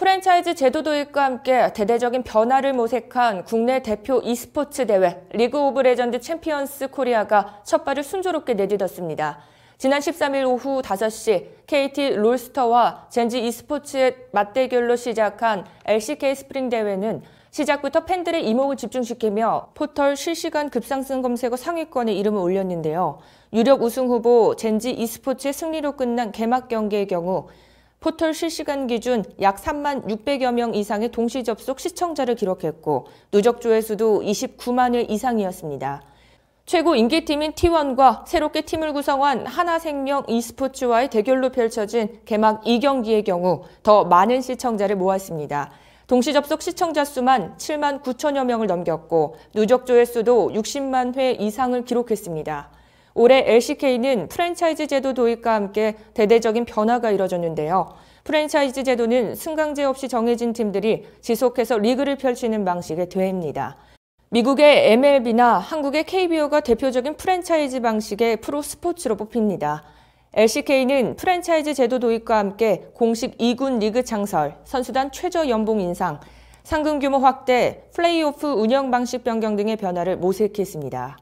프랜차이즈 제도 도입과 함께 대대적인 변화를 모색한 국내 대표 e스포츠 대회 리그 오브 레전드 챔피언스 코리아가 첫 발을 순조롭게 내딛었습니다. 지난 13일 오후 5시 KT 롤스터와 젠지 e스포츠의 맞대결로 시작한 LCK 스프링 대회는 시작부터 팬들의 이목을 집중시키며 포털 실시간 급상승 검색어 상위권에 이름을 올렸는데요. 유력 우승 후보 젠지 e스포츠의 승리로 끝난 개막 경기의 경우 포털 실시간 기준 약 3만 600여 명 이상의 동시 접속 시청자를 기록했고 누적 조회수도 29만 회 이상이었습니다. 최고 인기팀인 T1과 새롭게 팀을 구성한 하나생명 e스포츠와의 대결로 펼쳐진 개막 2경기의 경우 더 많은 시청자를 모았습니다. 동시 접속 시청자 수만 7만 9천여 명을 넘겼고 누적 조회수도 60만 회 이상을 기록했습니다. 올해 LCK는 프랜차이즈 제도 도입과 함께 대대적인 변화가 이뤄졌는데요. 프랜차이즈 제도는 승강제 없이 정해진 팀들이 지속해서 리그를 펼치는 방식의 대회입니다. 미국의 MLB나 한국의 KBO가 대표적인 프랜차이즈 방식의 프로 스포츠로 뽑힙니다. LCK는 프랜차이즈 제도 도입과 함께 공식 2군 리그 창설, 선수단 최저 연봉 인상, 상금 규모 확대, 플레이오프 운영 방식 변경 등의 변화를 모색했습니다.